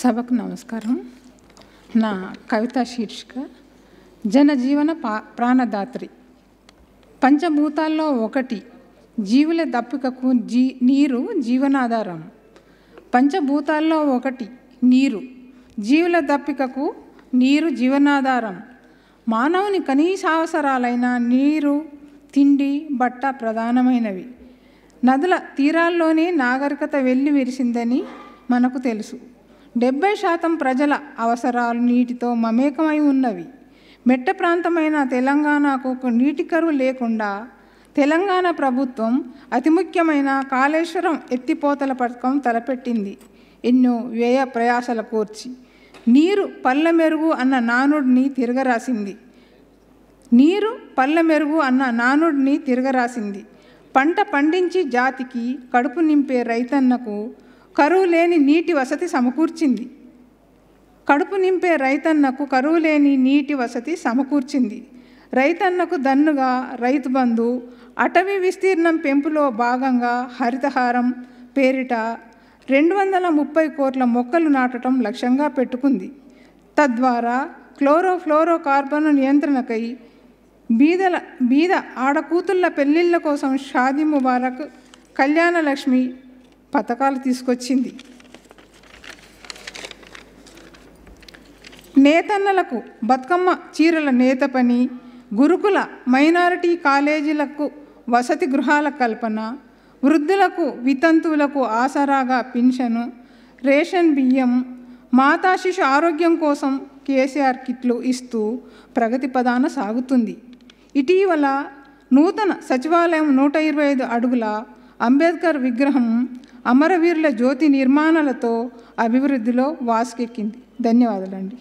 సభకు నమస్కారం నా కవిత శీర్షిక జనజీవన పా ప్రాణదాత్రి పంచభూతాల్లో ఒకటి జీవుల దప్పికకు జీ నీరు జీవనాధారం పంచభూతాల్లో ఒకటి నీరు జీవుల దప్పికకు నీరు జీవనాధారం మానవుని కనీస అవసరాలైన నీరు తిండి బట్ట ప్రధానమైనవి నదుల తీరాల్లోనే నాగరికత వెళ్ళి విరిసిందని మనకు తెలుసు డెబ్బై శాతం ప్రజల అవసరాలు నీటితో మమేకమై ఉన్నవి మెట్ట ప్రాంతమైన తెలంగాణకు నీటి కరువు లేకుండా తెలంగాణ ప్రభుత్వం అతి ముఖ్యమైన కాళేశ్వరం ఎత్తిపోతల పథకం తలపెట్టింది ఎన్నో వ్యయ ప్రయాసల కూర్చి నీరు పల్ల మెరుగు అన్న నానుడిని తిరగరాసింది నీరు పళ్ళ మెరుగు అన్న నానుడిని తిరగరాసింది పంట పండించి జాతికి కడుపు నింపే రైతన్నకు కరువు లేని నీటి వసతి సమకూర్చింది కడుపు నింపే రైతన్నకు కరువు లేని నీటి వసతి సమకూర్చింది రైతన్నకు దన్నుగా రైతు బంధు అటవీ విస్తీర్ణం పెంపులో భాగంగా హరితహారం పేరిట రెండు వందల ముప్పై కోట్ల మొక్కలు నాటడం లక్ష్యంగా పెట్టుకుంది తద్వారా క్లోరోఫ్లోరో కార్బన్ నియంత్రణకై బీదల బీద ఆడకూతుళ్ళ పెళ్లిళ్ళ కోసం షాది ముబారక్ కళ్యాణలక్ష్మి పథకాలు తీసుకొచ్చింది నేతన్నలకు బతుకమ్మ చీరల నేత పని గురుకుల మైనారిటీ కాలేజీలకు వసతి గృహాల కల్పన వృద్ధులకు వితంతువులకు ఆసరాగా పింఛను రేషన్ బియ్యం మాతా శిశు ఆరోగ్యం కోసం కేసీఆర్ కిట్లు ఇస్తూ ప్రగతి పదాన సాగుతుంది ఇటీవల నూతన సచివాలయం నూట ఇరవై ఐదు అడుగుల అంబేద్కర్ విగ్రహం అమరవీరుల జ్యోతి నిర్మాణాలతో అభివృద్ధిలో వాసుకెక్కింది ధన్యవాదాలండి